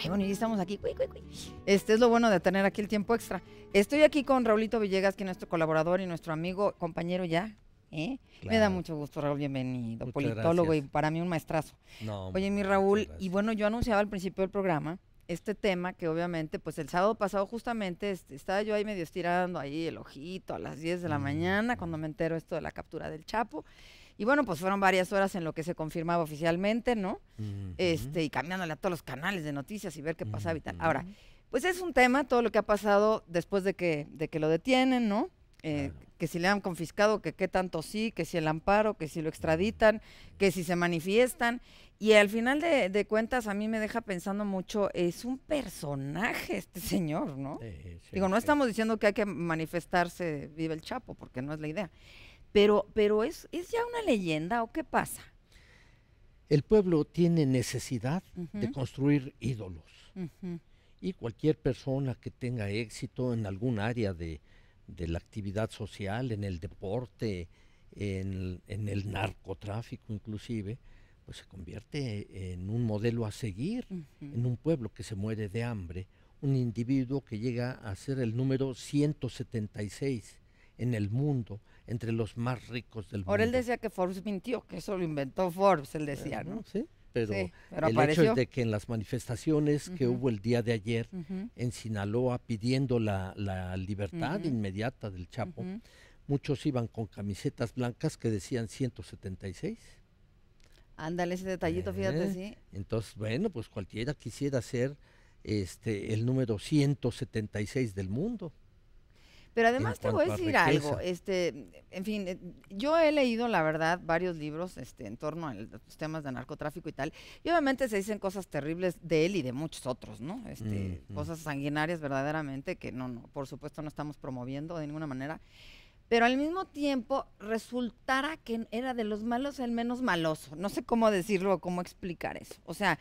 Ay, bueno, ya estamos aquí. Este es lo bueno de tener aquí el tiempo extra. Estoy aquí con Raulito Villegas, que es nuestro colaborador y nuestro amigo, compañero ya. ¿eh? Me da mucho gusto, Raúl, bienvenido. Politólogo y para mí un maestrazo. No, Oye, mi Raúl, y bueno, yo anunciaba al principio del programa este tema que obviamente, pues el sábado pasado justamente estaba yo ahí medio estirando ahí el ojito a las 10 de la mm. mañana cuando me entero esto de la captura del Chapo. Y bueno, pues fueron varias horas en lo que se confirmaba oficialmente, ¿no? Este, y cambiándole a todos los canales de noticias y ver qué pasaba y tal. Ahora, pues es un tema todo lo que ha pasado después de que, de que lo detienen, ¿no? Eh, que si le han confiscado, que qué tanto sí, que si el amparo, que si lo extraditan, que si se manifiestan. Y al final de, cuentas, a mí me deja pensando mucho, es un personaje este señor, ¿no? Digo, no estamos diciendo que hay que manifestarse, vive el Chapo, porque no es la idea. Pero, pero es, ya una leyenda o qué pasa? El pueblo tiene necesidad de construir ídolos. Y cualquier persona que tenga éxito en algún área de, la actividad social, en el deporte, en, el narcotráfico inclusive, pues se convierte en un modelo a seguir, en un pueblo que se muere de hambre, un individuo que llega a ser el número 176 en el mundo, entre los más ricos del mundo. Ahora él decía que Forbes mintió, que eso lo inventó Forbes, él decía, ¿no? Sí, pero, el hecho es de que en las manifestaciones que hubo el día de ayer en Sinaloa pidiendo la, libertad inmediata del Chapo, muchos iban con camisetas blancas que decían 176. Ándale ese detallito, fíjate, eh, sí. Entonces, bueno, pues cualquiera quisiera ser este, el número 176 del mundo. Pero además te voy a decir algo, este, en fin, eh, yo he leído la verdad varios libros este, en torno a los temas de narcotráfico y tal, y obviamente se dicen cosas terribles de él y de muchos otros, ¿no? Este, cosas sanguinarias verdaderamente que no, no, por supuesto no estamos promoviendo de ninguna manera. Pero al mismo tiempo resultara que era de los malos el menos maloso. No sé cómo decirlo, o cómo explicar eso. O sea,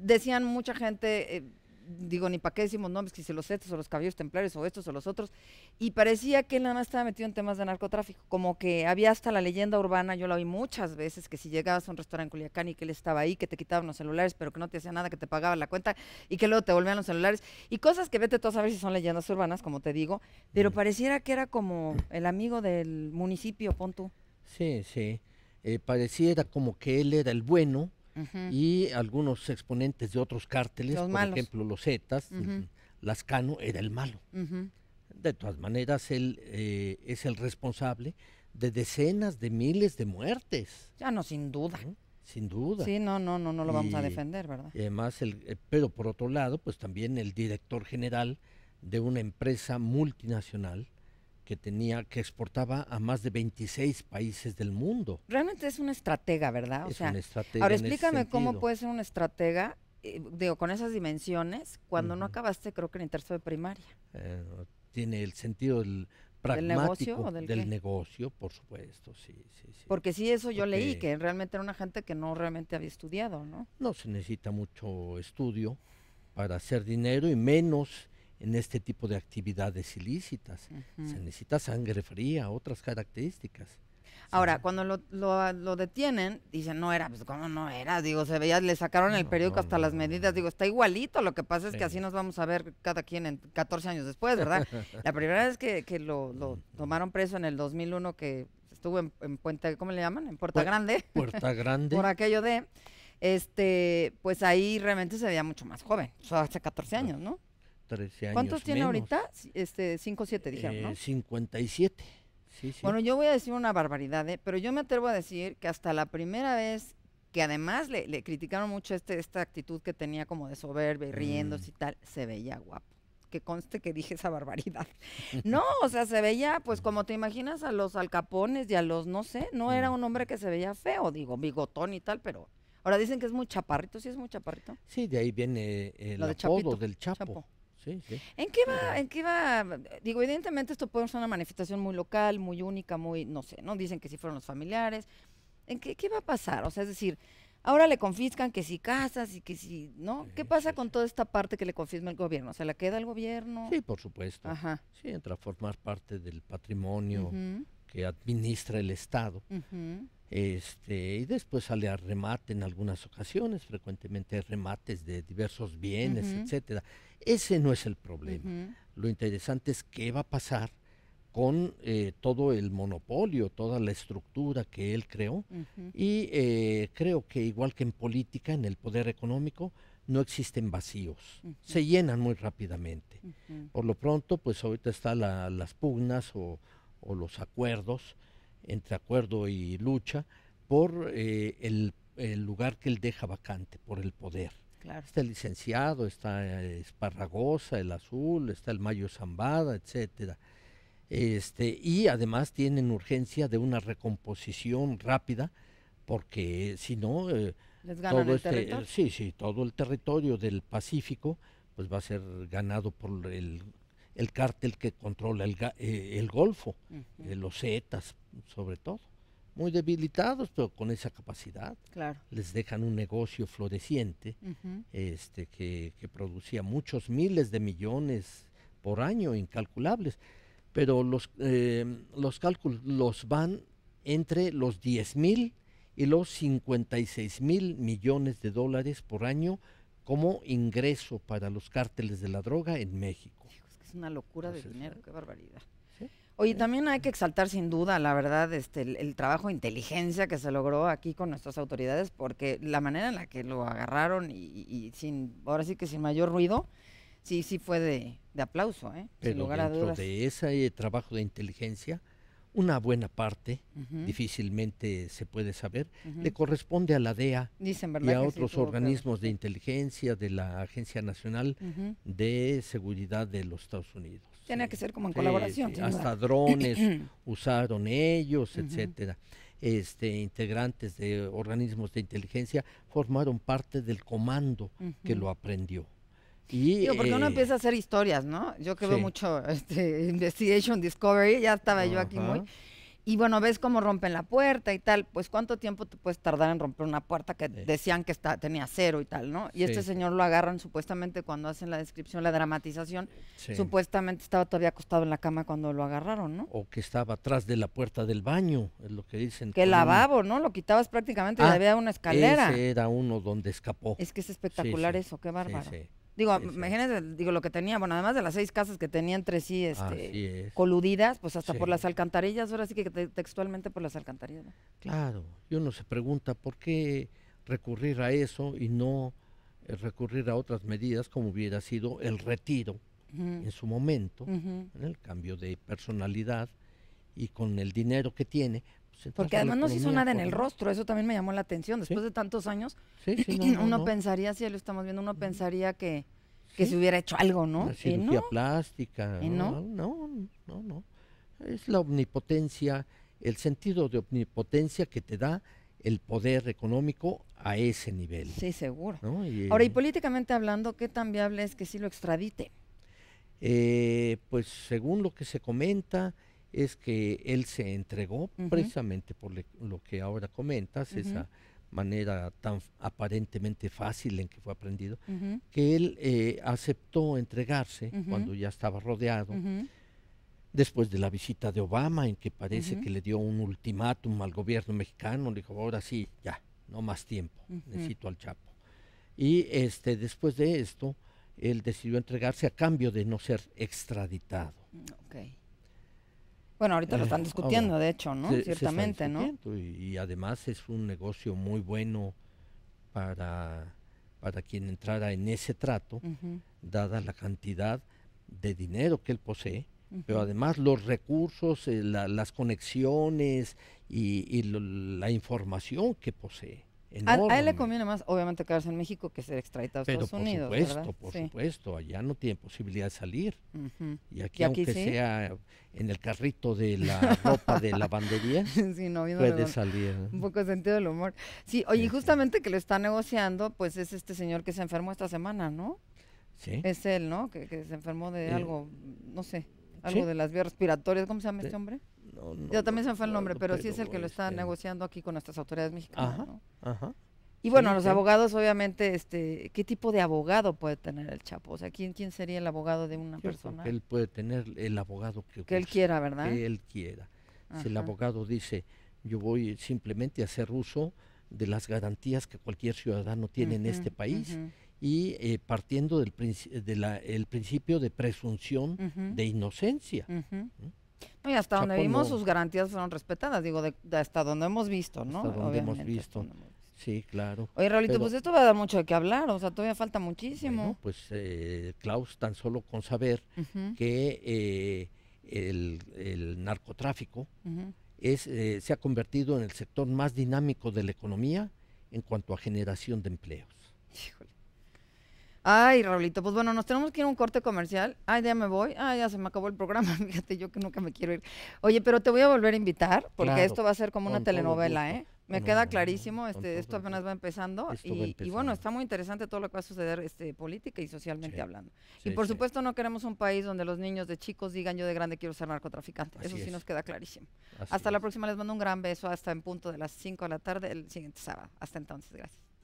decían mucha gente, eh, digo, ni para qué decimos nombres, que si los estos o los caballeros templarios o estos o los otros, y parecía que él nada más estaba metido en temas de narcotráfico, como que había hasta la leyenda urbana, yo la oí muchas veces, que si llegabas a un restaurante en Culiacán y que él estaba ahí, que te quitaban los celulares, pero que no te hacía nada, que te pagaban la cuenta y que luego te volvían los celulares, y cosas que vete tú a saber si son leyendas urbanas, como te digo, pero mm. pareciera que era como el amigo del municipio, pon Sí, sí, eh, pareciera como que él era el bueno, y algunos exponentes de otros cárteles, por ejemplo los Zetas, Lascano era el malo. De todas maneras, él eh, es el responsable de decenas de miles de muertes. Ya no, sin duda. Sin duda. Sí, no, no, no, no lo vamos a defender, ¿verdad? Y además, eh, pero por otro lado, pues también el director general de una empresa multinacional que tenía, que exportaba a más de 26 países del mundo. Realmente es una estratega, ¿verdad? O sea, una estratega Ahora explícame cómo puede ser una estratega, eh, digo, con esas dimensiones, cuando no acabaste, creo que en el tercero de primaria. Eh, tiene el sentido del pragmático ¿Del negocio? del, negocio, por supuesto, sí, sí, sí. Porque sí, eso yo leí, que realmente era una gente que no realmente había estudiado, ¿no? No se necesita mucho estudio para hacer dinero y menos en este tipo de actividades ilícitas. Se necesita sangre fría, otras características. Ahora, cuando lo, lo, detienen, dicen, no era, pues cómo no era, digo, se veía, le sacaron el periódico hasta las medidas, digo, está igualito, lo que pasa es que así nos vamos a ver cada quien en 14 años después, ¿verdad? La primera vez que, lo, tomaron preso en el 2001, que estuvo en, Puente, ¿cómo le llaman? En Puerta Grande. Puerta Grande. por aquello de, este, pues ahí realmente se veía mucho más joven, o hace 14 años, ¿no? ¿Cuántos tiene ahorita? Este, 5 o 7 dijeron, ¿no? 57. Eh, sí, sí. Bueno, yo voy a decir una barbaridad, ¿eh? pero yo me atrevo a decir que hasta la primera vez que además le, criticaron mucho este, esta actitud que tenía como de soberbia y riéndose mm. y tal, se veía guapo. Que conste que dije esa barbaridad. no, o sea, se veía, pues como te imaginas, a los alcapones y a los, no sé, no era mm. un hombre que se veía feo, digo, bigotón y tal, pero ahora dicen que es muy chaparrito, sí es muy chaparrito. Sí, de ahí viene el apodo del Chapo. ¿En qué va? ¿En qué va? Digo, evidentemente esto puede ser una manifestación muy local, muy única, muy, no sé, ¿no? Dicen que sí fueron los familiares. ¿En qué, va a pasar? O sea, es decir, ahora le confiscan que sí casas y que sí, ¿no? ¿Qué pasa con toda esta parte que le confisca el gobierno? ¿Se la queda el gobierno? Sí, por supuesto. Ajá. Sí, entra a formar parte del patrimonio que administra el Estado. Este, y después sale a remate en algunas ocasiones, frecuentemente remates de diversos bienes, etcétera. Ese no es el problema. Lo interesante es qué va a pasar con eh, todo el monopolio, toda la estructura que él creó. Y eh, creo que igual que en política, en el poder económico, no existen vacíos, se llenan muy rápidamente. Por lo pronto, pues ahorita están las pugnas o o los acuerdos entre acuerdo y lucha por eh, el, lugar que él deja vacante, por el poder. Claro. Está el licenciado, está eh, Esparragosa, el azul, está el Mayo Zambada, etcétera. Este, y además tienen urgencia de una recomposición rápida, porque eh, si no, todo el este, territorio? sí, sí, todo el territorio del Pacífico pues va a ser ganado por el el cártel que controla el, eh, Golfo, eh, los Zetas sobre todo, muy debilitados, pero con esa capacidad. Claro. Les dejan un negocio floreciente este, que, producía muchos miles de millones por año, incalculables. Pero los, em, los cálculos los van entre los 10 mil y los 56 mil millones de dólares por año como ingreso para los cárteles de la droga en México es una locura de dinero, qué barbaridad. Oye, también hay que exaltar sin duda, la verdad, este, el, trabajo de inteligencia que se logró aquí con nuestras autoridades, porque la manera en la que lo agarraron y, sin, ahora sí que sin mayor ruido, sí, sí fue de, de aplauso, ¿eh? sin lugar a dudas. de ese trabajo de inteligencia una buena parte, difícilmente se puede saber, le corresponde a la DEA y a otros organismos de inteligencia de la Agencia Nacional de Seguridad de los Estados Unidos. Tiene que ser como en colaboración. hasta drones usaron ellos, etcétera. Este, integrantes de organismos de inteligencia formaron parte del comando que lo aprendió. Digo, porque uno eh, empieza a hacer historias, ¿no? Yo que veo mucho este, Investigation Discovery, ya estaba yo aquí muy. Y bueno, ves cómo rompen la puerta y tal. Pues cuánto tiempo te puedes tardar en romper una puerta que eh. decían que está, tenía cero y tal, ¿no? Y este señor lo agarran supuestamente cuando hacen la descripción, la dramatización. Supuestamente estaba todavía acostado en la cama cuando lo agarraron, ¿no? O que estaba atrás de la puerta del baño, es lo que dicen. Que lavabo, ¿no? Lo quitabas prácticamente ah, había una escalera. Ese era uno donde escapó. Es que es espectacular eso, qué bárbaro. Digo, imagínense digo, lo que tenía, bueno, además de las seis casas que tenía entre sí este, coludidas, pues hasta por las alcantarillas, ahora sí que textualmente por las alcantarillas. Claro, y uno se pregunta por qué recurrir a eso y no eh, recurrir a otras medidas como hubiera sido el retiro en su momento, el cambio de personalidad y con el dinero que tiene, pues, Porque además no se hizo nada en el rostro, eso también me llamó la atención. Después de tantos años, uno pensaría, si lo estamos viendo, uno pensaría que, se hubiera hecho algo, ¿no? La cirugía plástica. no? No, no, no. Es la omnipotencia, el sentido de omnipotencia que te da el poder económico a ese nivel. Sí, seguro. Ahora, y eh, políticamente hablando, ¿qué tan viable es que sí lo extradite? Eh, pues según lo que se comenta, es que él se entregó precisamente por lo que ahora comentas, esa manera tan aparentemente fácil en que fue aprendido, que él eh, aceptó entregarse cuando ya estaba rodeado. Después de la visita de Obama, en que parece que le dio un ultimátum al gobierno mexicano, le dijo, ahora sí, ya, no más tiempo, necesito al Chapo. Y este, después de esto, él decidió entregarse a cambio de no ser extraditado. Bueno, ahorita lo están discutiendo, de hecho, ¿no? Ciertamente, ¿no? Y, además es un negocio muy bueno para, para quien entrara en ese trato, dada la cantidad de dinero que él posee, pero además los recursos, eh, las conexiones y, la información que posee. A, él le conviene más, obviamente, quedarse en México que ser extraditado a Estados Unidos. Por supuesto, por supuesto, allá no tiene posibilidad de salir. Y aquí, aunque sea en el carrito de la ropa de lavandería, puede salir. Un poco de sentido del humor. Sí, oye, justamente que lo está negociando, pues es este señor que se enfermó esta semana, ¿no? Sí. Es él, ¿no? Que, se enfermó de algo, no sé, algo de las vías respiratorias. ¿Cómo se llama este hombre? Yo también se me fue el nombre, pero, sí es el que lo está este, negociando aquí con nuestras autoridades mexicanas. Y bueno, los abogados, obviamente, este, ¿qué tipo de abogado puede tener el Chapo? O sea, ¿quién, quién sería el abogado de una persona? Él puede tener el abogado que, él quiera, ¿verdad? Que él quiera. Si el abogado dice, yo voy simplemente a hacer uso de las garantías que cualquier ciudadano tiene en este país y eh, partiendo del de el principio de presunción de inocencia y hasta donde vimos sus garantías fueron respetadas, digo, de, hasta donde hemos visto, ¿no? Hasta donde hemos visto. Sí, claro. Oye, Raulito, pues esto va a dar mucho de qué hablar, o sea, todavía falta muchísimo. pues eh, Klaus, tan solo con saber que eh, el, narcotráfico es, eh, se ha convertido en el sector más dinámico de la economía en cuanto a generación de empleos. Híjole. Ay, Raulito, pues bueno, nos tenemos que ir a un corte comercial. Ay, ya me voy. Ay, ya se me acabó el programa. Fíjate, yo que nunca me quiero ir. Oye, pero te voy a volver a invitar, porque esto va a ser como una telenovela, ¿eh? Me queda clarísimo, este, esto apenas va empezando, y, bueno, está muy interesante todo lo que va a suceder este, política y socialmente hablando. y por supuesto no queremos un país donde los niños de chicos digan yo de grande quiero ser narcotraficante. Eso sí nos queda clarísimo. hasta la próxima, les mando un gran beso, hasta en punto de las 5 de la tarde el siguiente sábado. Hasta entonces, gracias.